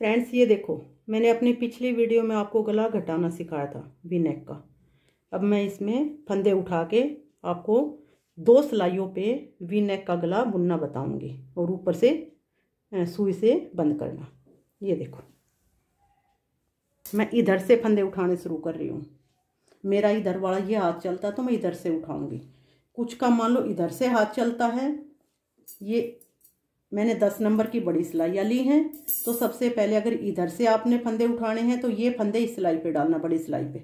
Friends ये देखो मैंने अपनी पिछली वीडियो में आपको गला घटाना सिखाया था वी नेक का अब मैं इसमें फंदे उठा के आपको दो सिलाइयों पे वी नेक का गला बुनना बताऊंगी और ऊपर से सुई से बंद करना ये देखो मैं इधर से फंदे उठाने शुरू कर रही हूँ मेरा इधर वाला ये हाथ चलता तो मैं इधर से उठाऊंगी कुछ का मान लो इधर से हाथ चलता है ये मैंने दस नंबर की बड़ी सिलाइयाँ ली हैं तो सबसे पहले अगर इधर से आपने फंदे उठाने हैं तो ये फंदे इस सिलाई पे डालना बड़ी सिलाई पे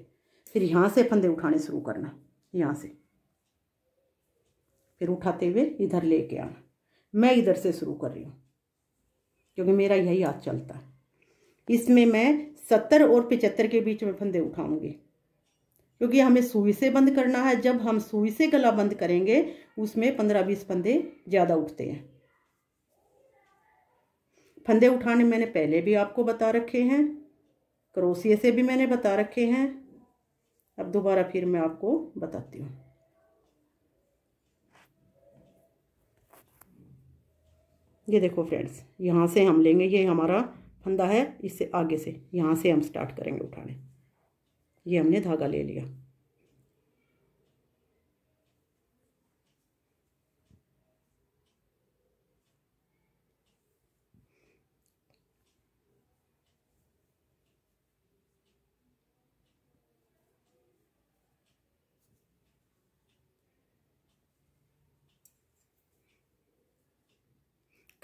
फिर यहाँ से फंदे उठाने शुरू करना यहाँ से फिर उठाते हुए इधर लेके आना मैं इधर से शुरू कर रही हूँ क्योंकि मेरा यही हाथ चलता है इसमें मैं सत्तर और पिचहत्तर के बीच में फंदे उठाऊँगी क्योंकि हमें सुई से बंद करना है जब हम सुई से गला बंद करेंगे उसमें पंद्रह बीस फंदे ज़्यादा उठते हैं फंदे उठाने मैंने पहले भी आपको बता रखे हैं क्रोसिए से भी मैंने बता रखे हैं अब दोबारा फिर मैं आपको बताती हूँ ये देखो फ्रेंड्स यहाँ से हम लेंगे ये हमारा फंदा है इससे आगे से यहाँ से हम स्टार्ट करेंगे उठाने ये हमने धागा ले लिया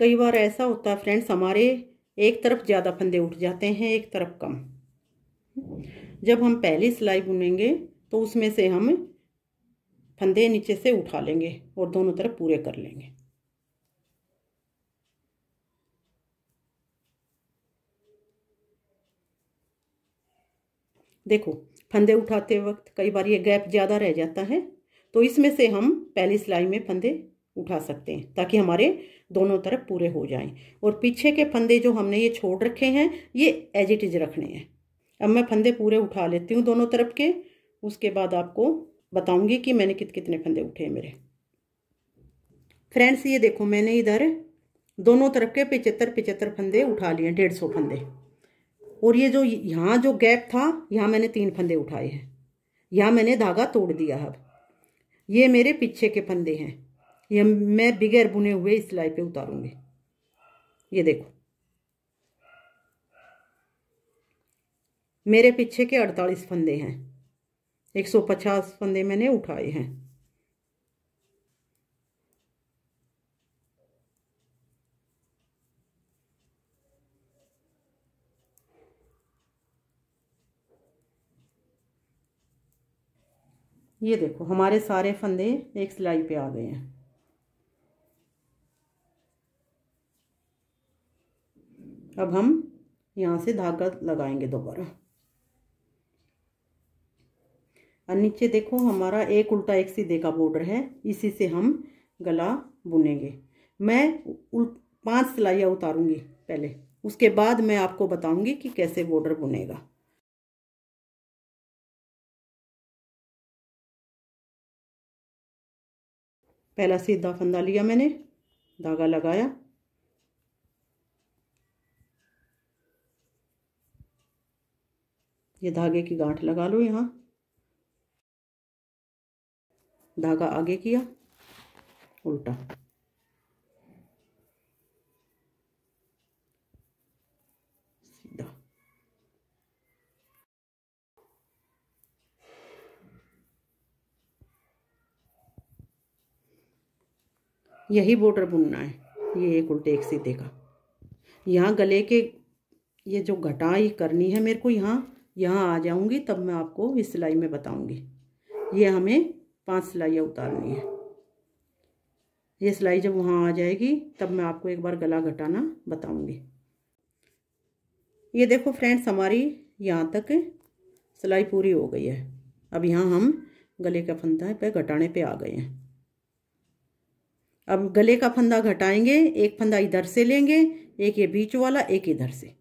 कई बार ऐसा होता है फ्रेंड्स हमारे एक तरफ ज़्यादा फंदे उठ जाते हैं एक तरफ कम जब हम पहली सिलाई बुनेंगे तो उसमें से हम फंदे नीचे से उठा लेंगे और दोनों तरफ पूरे कर लेंगे देखो फंदे उठाते वक्त कई बार ये गैप ज़्यादा रह जाता है तो इसमें से हम पहली सिलाई में फंदे उठा सकते हैं ताकि हमारे दोनों तरफ पूरे हो जाएं और पीछे के फंदे जो हमने ये छोड़ रखे हैं ये एज इट इज रखने हैं अब मैं फंदे पूरे उठा लेती हूँ दोनों तरफ के उसके बाद आपको बताऊँगी कि मैंने कित कितने फंदे उठे हैं मेरे फ्रेंड्स ये देखो मैंने इधर दोनों तरफ के पिचहत्तर पिचहत्तर फंदे उठा लिए डेढ़ सौ फंदे और ये जो यहाँ जो गैप था यहाँ मैंने तीन फंदे उठाए हैं यहाँ मैंने धागा तोड़ दिया अब ये मेरे पीछे के फंदे हैं ये मैं बगैर बुने हुए इस सिलाई पे उतारूंगी ये देखो मेरे पीछे के अड़तालीस फंदे हैं एक सौ पचास फंदे मैंने उठाए हैं ये देखो हमारे सारे फंदे एक सिलाई पे आ गए हैं अब हम यहाँ से धागा लगाएंगे दोबारा और नीचे देखो हमारा एक उल्टा एक सीधे का बॉर्डर है इसी से हम गला बुनेंगे मैं पांच सिलाइयाँ उतारूंगी पहले उसके बाद मैं आपको बताऊंगी कि कैसे बॉर्डर बुनेगा पहला सीधा फंदा लिया मैंने धागा लगाया ये धागे की गांठ लगा लो यहाँ धागा आगे किया उल्टा यही बॉर्डर बुनना है ये एक उल्टे एक सीधे का यहाँ गले के ये जो घटाई करनी है मेरे को यहाँ यहाँ आ जाऊँगी तब मैं आपको इस सिलाई में बताऊँगी ये हमें पांच सिलाइयाँ उतारनी है ये सिलाई जब वहाँ आ जाएगी तब मैं आपको एक बार गला घटाना बताऊँगी ये देखो फ्रेंड्स हमारी यहाँ तक सिलाई पूरी हो गई है अब यहाँ हम गले का फंदा पे घटाने पे आ गए हैं अब गले का फंदा घटाएंगे एक फंदा इधर से लेंगे एक ये बीच वाला एक इधर से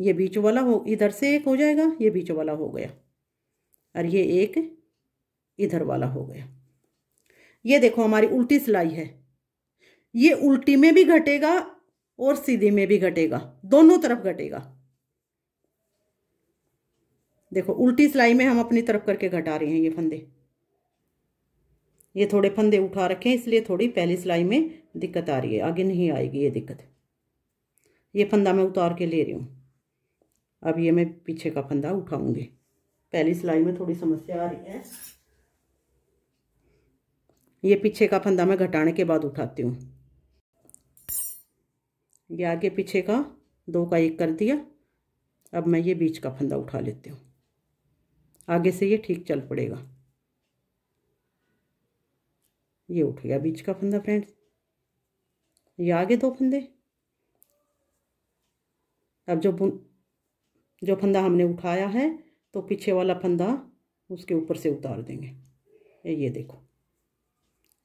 ये बीच वाला हो इधर से एक हो जाएगा ये बीच वाला हो गया और ये एक इधर वाला हो गया ये देखो हमारी उल्टी सिलाई है ये उल्टी में भी घटेगा और सीधी में भी घटेगा दोनों तरफ घटेगा देखो उल्टी सिलाई में हम अपनी तरफ करके घटा रहे हैं ये फंदे ये थोड़े फंदे उठा रखे हैं इसलिए थोड़ी पहली सिलाई में दिक्कत आ रही है आगे नहीं आएगी ये दिक्कत ये फंदा मैं उतार के ले रही हूँ अब ये मैं पीछे का फंदा उठाऊंगी पहली सिलाई में थोड़ी समस्या आ रही है ये पीछे का फंदा मैं घटाने के बाद उठाती हूँ ये आगे पीछे का दो का एक कर दिया अब मैं ये बीच का फंदा उठा लेती हूँ आगे से ये ठीक चल पड़ेगा ये उठ गया बीच का फंदा फ्रेंड्स ये आगे दो फंदे अब जो जो फंदा हमने उठाया है तो पीछे वाला फंदा उसके ऊपर से उतार देंगे ये देखो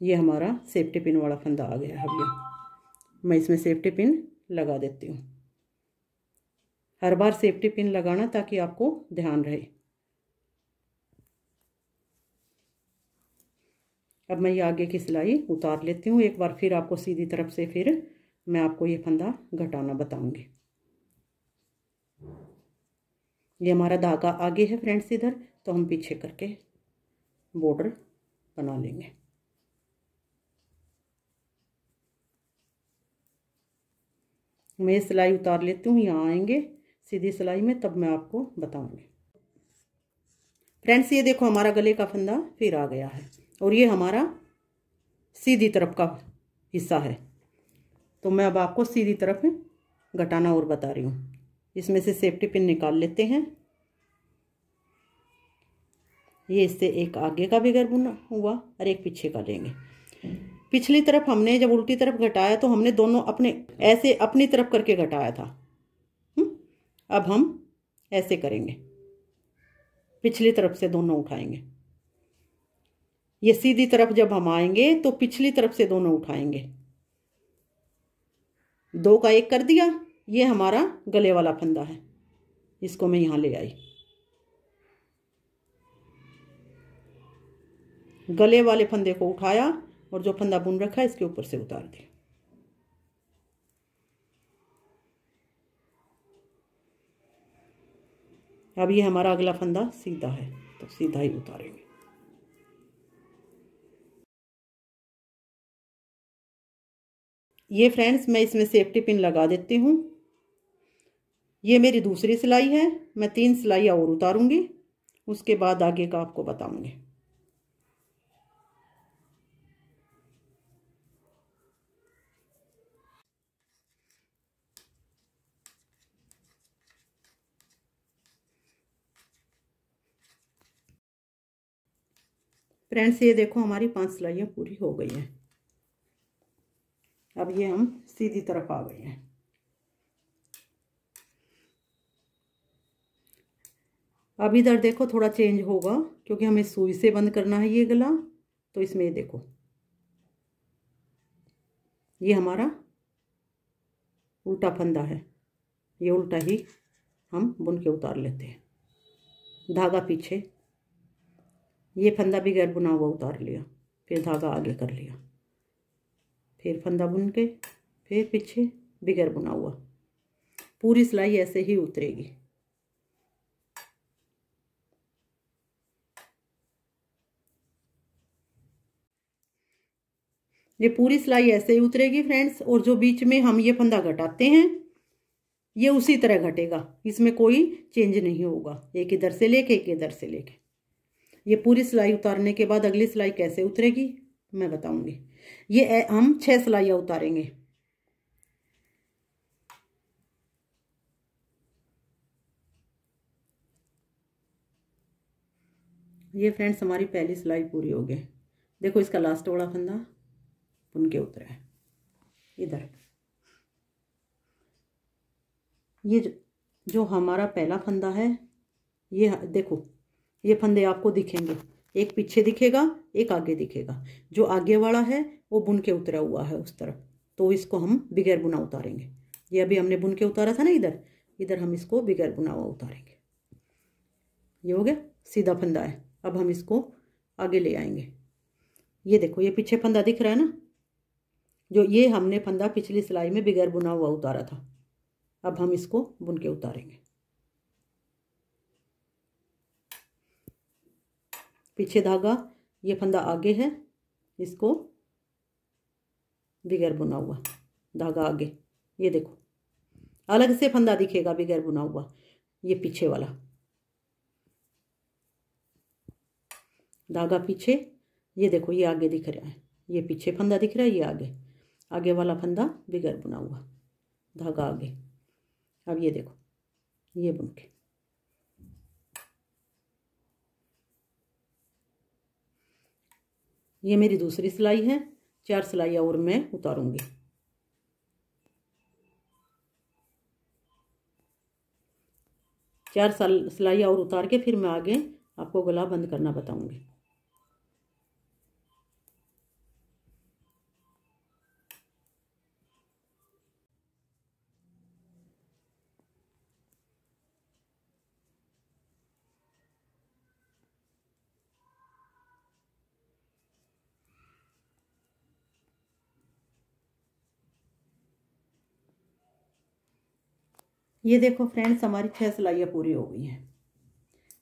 ये हमारा सेफ्टी पिन वाला फंदा आ गया है भैया मैं इसमें सेफ्टी पिन लगा देती हूँ हर बार सेफ्टी पिन लगाना ताकि आपको ध्यान रहे अब मैं ये आगे की सिलाई उतार लेती हूँ एक बार फिर आपको सीधी तरफ से फिर मैं आपको ये फंदा घटाना बताऊँगी ये हमारा धागा आगे है फ्रेंड्स इधर तो हम पीछे करके बॉर्डर बना लेंगे मैं सिलाई उतार लेती हूँ यहाँ आएंगे सीधी सिलाई में तब मैं आपको बताऊँगी फ्रेंड्स ये देखो हमारा गले का फंदा फिर आ गया है और ये हमारा सीधी तरफ का हिस्सा है तो मैं अब आपको सीधी तरफ घटाना और बता रही हूँ इसमें से सेफ्टी पिन निकाल लेते हैं ये इससे एक आगे का घर बुना हुआ और एक पीछे का लेंगे पिछली तरफ हमने जब उल्टी तरफ घटाया तो हमने दोनों अपने ऐसे अपनी तरफ करके घटाया था हुँ? हम्म? अब हम ऐसे करेंगे पिछली तरफ से दोनों उठाएंगे ये सीधी तरफ जब हम आएंगे तो पिछली तरफ से दोनों उठाएंगे दो का एक कर दिया ये हमारा गले वाला फंदा है इसको मैं यहाँ ले आई गले वाले फंदे को उठाया और जो फंदा बुन रखा है इसके ऊपर से उतार दिया अब ये हमारा अगला फंदा सीधा है तो सीधा ही उतारेंगे ये फ्रेंड्स मैं इसमें सेफ्टी पिन लगा देती हूँ ये मेरी दूसरी सिलाई है मैं तीन सिलाई और उतारूंगी उसके बाद आगे का आपको बताऊंगी फ्रेंड्स ये देखो हमारी पांच सिलाइयां पूरी हो गई हैं अब ये हम सीधी तरफ आ गए हैं अब इधर देखो थोड़ा चेंज होगा क्योंकि हमें सुई से बंद करना है ये गला तो इसमें देखो ये हमारा उल्टा फंदा है ये उल्टा ही हम बुन के उतार लेते हैं धागा पीछे ये फंदा भी गैर बुना हुआ उतार लिया फिर धागा आगे कर लिया फिर फंदा बुन के फिर पीछे बिगैर बुना हुआ पूरी सिलाई ऐसे ही उतरेगी ये पूरी सिलाई ऐसे ही उतरेगी फ्रेंड्स और जो बीच में हम ये फंदा घटाते हैं ये उसी तरह घटेगा इसमें कोई चेंज नहीं होगा एक इधर से लेके एक इधर से लेके ये पूरी सिलाई उतारने के बाद अगली सिलाई कैसे उतरेगी मैं बताऊंगी ये हम छह सिलाइया उतारेंगे ये फ्रेंड्स हमारी पहली सिलाई पूरी हो गई देखो इसका लास्ट वाला फंदा बुन के उतरा है इधर ये जो हमारा पहला फंदा है ये देखो ये फंदे आपको दिखेंगे एक पीछे दिखेगा एक आगे दिखेगा जो आगे वाला है वो बुन के उतरा हुआ है उस तरफ तो इसको हम बिगैर बुना उतारेंगे ये अभी हमने बुन के उतारा था ना इधर इधर हम इसको बिगैर बुना हुआ उतारेंगे ये हो गया सीधा फंदा है अब हम इसको आगे ले आएंगे ये देखो ये पीछे फंदा दिख रहा है ना जो ये हमने फंदा पिछली सिलाई में बगैर बुना हुआ उतारा था अब हम इसको बुन के उतारेंगे पीछे धागा ये फंदा आगे है इसको बगैर बुना हुआ धागा आगे ये देखो अलग से फंदा दिखेगा बगैर बुना हुआ ये पीछे वाला धागा पीछे ये देखो ये आगे दिख रहा है ये पीछे फंदा दिख रहा है ये आगे आगे वाला फंदा बिगर बुना हुआ धागा आगे अब ये देखो ये बुन के ये मेरी दूसरी सिलाई है चार सिलाई और मैं उतारूंगी चार सिलाई और उतार के फिर मैं आगे आपको गला बंद करना बताऊंगी ये देखो फ्रेंड्स हमारी छह सिलाइयाँ पूरी हो गई हैं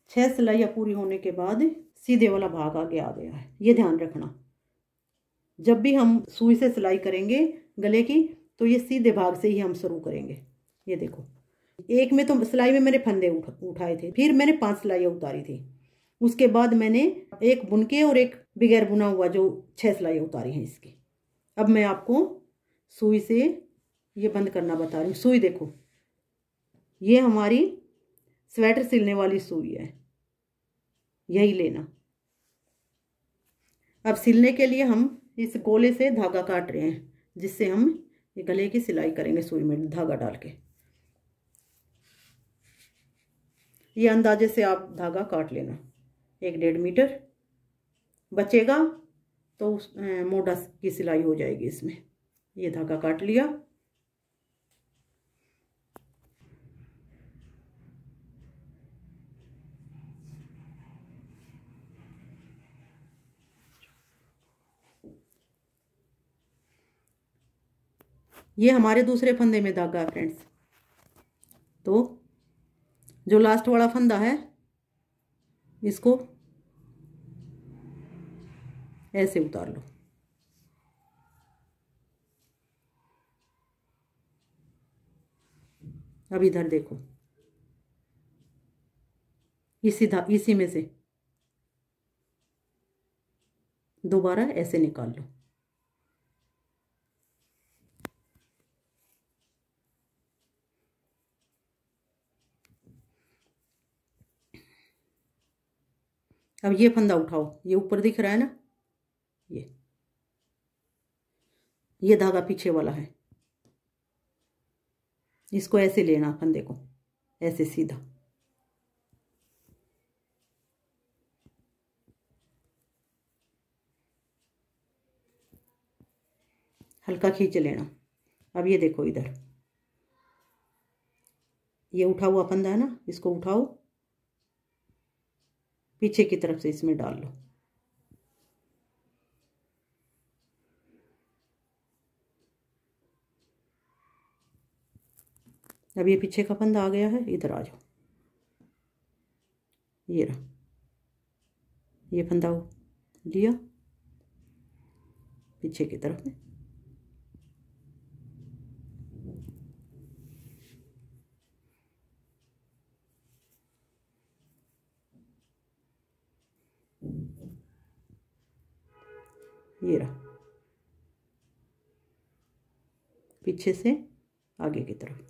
छह सिलाइयाँ पूरी होने के बाद सीधे वाला भाग आगे आ गया है ये ध्यान रखना जब भी हम सुई से सिलाई करेंगे गले की तो ये सीधे भाग से ही हम शुरू करेंगे ये देखो एक में तो सिलाई में मैंने फंदे उठाए थे फिर मैंने पांच सिलाइयाँ उतारी थी उसके बाद मैंने एक बुन के और एक बगैर बुना हुआ जो छह सिलाइयाँ उतारी हैं इसकी अब मैं आपको सुई से ये बंद करना बता रही हूँ सुई देखो ये हमारी स्वेटर सिलने वाली सुई है यही लेना अब सिलने के लिए हम इस गोले से धागा काट रहे हैं जिससे हम ये गले की सिलाई करेंगे सुई में धागा डाल के ये अंदाजे से आप धागा काट लेना एक डेढ़ मीटर बचेगा तो उस मोटा की सिलाई हो जाएगी इसमें ये धागा काट लिया ये हमारे दूसरे फंदे में धागा है फ्रेंड्स तो जो लास्ट वाला फंदा है इसको ऐसे उतार लो अब इधर देखो इसी इसी में से दोबारा ऐसे निकाल लो अब ये फंदा उठाओ ये ऊपर दिख रहा है ना ये ये धागा पीछे वाला है इसको ऐसे लेना फंदे को ऐसे सीधा हल्का खींच लेना अब ये देखो इधर ये उठा हुआ फंदा है ना इसको उठाओ पीछे की तरफ से इसमें डाल लो अब ये पीछे का फंदा आ गया है इधर आ जाओ ये रहा ये फंदा लिया पीछे की तरफ में ये रहा पीछे से आगे की तरफ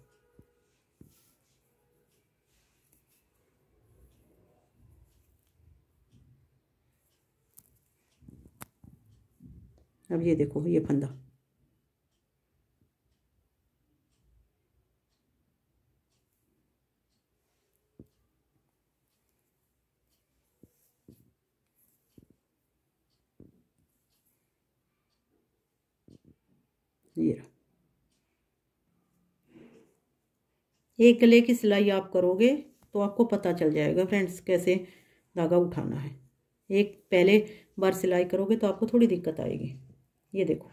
अब ये देखो ये फंदा ये एक गले की सिलाई आप करोगे तो आपको पता चल जाएगा फ्रेंड्स कैसे धागा उठाना है एक पहले बार सिलाई करोगे तो आपको थोड़ी दिक्कत आएगी ये देखो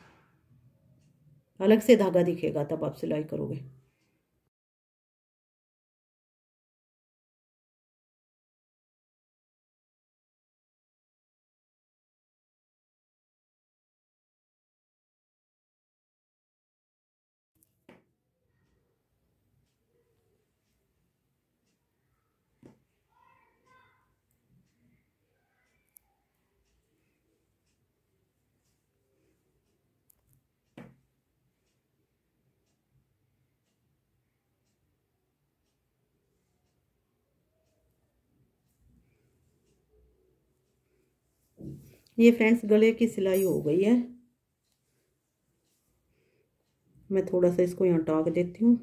अलग से धागा दिखेगा तब आप सिलाई करोगे ये फ्रेंड्स गले की सिलाई हो गई है मैं थोड़ा सा इसको यहाँ टाँग देती हूँ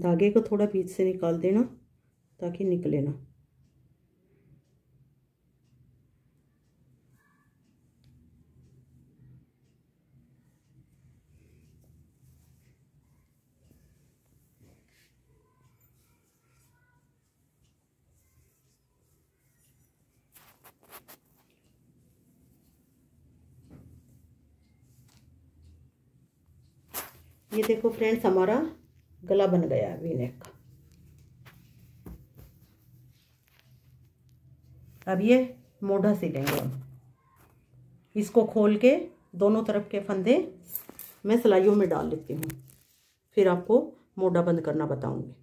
धागे को थोड़ा बीच से निकाल देना ताकि निकले ना ये देखो फ्रेंड्स हमारा गला बन गया वी नेक का अब ये मोढ़ा लेंगे हम इसको खोल के दोनों तरफ के फंदे मैं सिलाइयों में डाल लेती हूँ फिर आपको मोढ़ा बंद करना बताऊँगी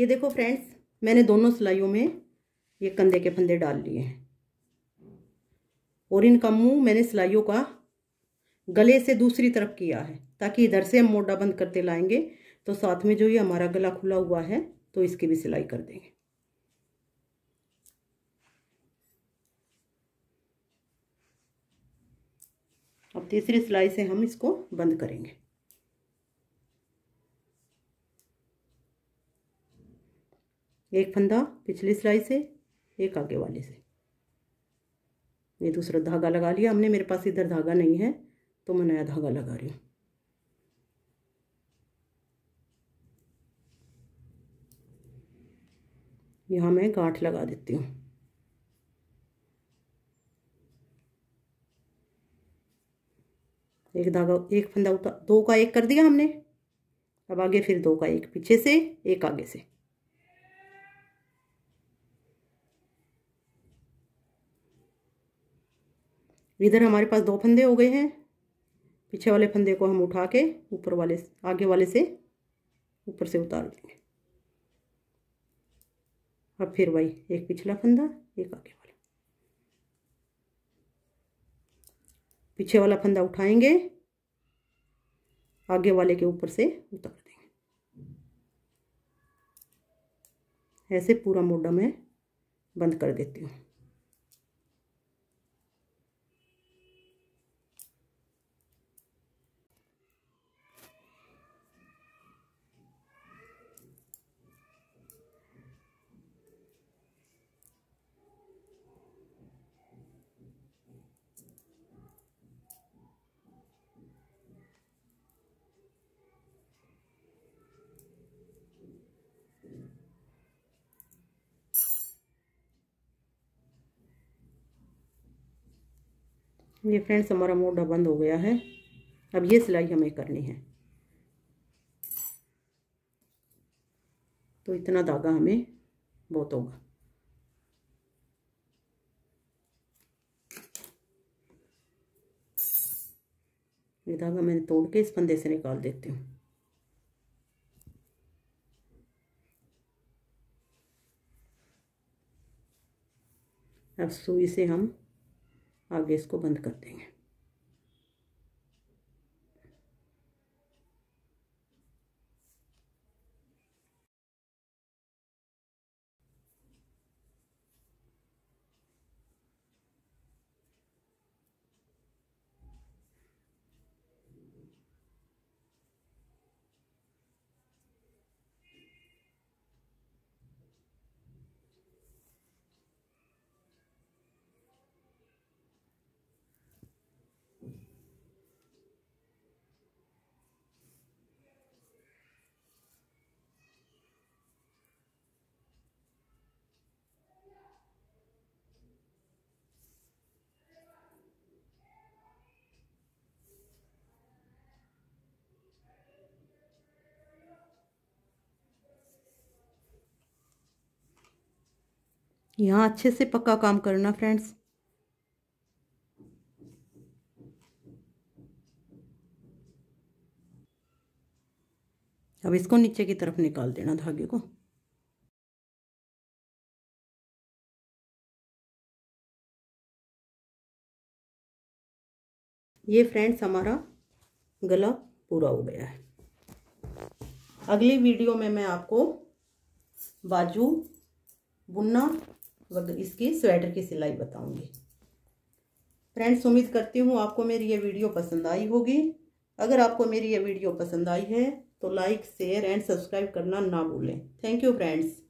ये देखो फ्रेंड्स मैंने दोनों सिलाइयों में ये कंधे के फंदे डाल लिए हैं और इनका मुंह मैंने सिलाइयों का गले से दूसरी तरफ किया है ताकि इधर से हम मोटा बंद करते लाएंगे तो साथ में जो ये हमारा गला खुला हुआ है तो इसकी भी सिलाई कर देंगे अब तीसरी सिलाई से हम इसको बंद करेंगे एक फंदा पिछली सिलाई से एक आगे वाले से ये दूसरा धागा लगा लिया हमने मेरे पास इधर धागा नहीं है तो मैं नया धागा लगा रही हूँ यहाँ मैं गांठ लगा देती हूँ एक धागा एक फंदा उठा दो का एक कर दिया हमने अब आगे फिर दो का एक पीछे से एक आगे से इधर हमारे पास दो फंदे हो गए हैं पीछे वाले फंदे को हम उठा के ऊपर वाले आगे वाले से ऊपर से उतार देंगे अब फिर वही एक पिछला फंदा एक आगे वाला पीछे वाला फंदा उठाएंगे आगे वाले के ऊपर से उतार देंगे ऐसे पूरा मोडा मैं बंद कर देती हूँ ये फ्रेंड्स हमारा मोटा बंद हो गया है अब ये सिलाई हमें करनी है तो इतना धागा हमें बहुत होगा ये धागा मैंने तोड़ के इस फंदे से निकाल देती हूँ अब सुई से हम आगे इसको बंद कर देंगे यहाँ अच्छे से पक्का काम करना फ्रेंड्स अब इसको नीचे की तरफ निकाल देना धागे को ये फ्रेंड्स हमारा गला पूरा हो गया है अगली वीडियो में मैं आपको बाजू बुनना इसकी स्वेटर की सिलाई बताऊंगी फ्रेंड्स उम्मीद करती हूँ आपको मेरी ये वीडियो पसंद आई होगी अगर आपको मेरी ये वीडियो पसंद आई है तो लाइक शेयर एंड सब्सक्राइब करना ना भूलें थैंक यू फ्रेंड्स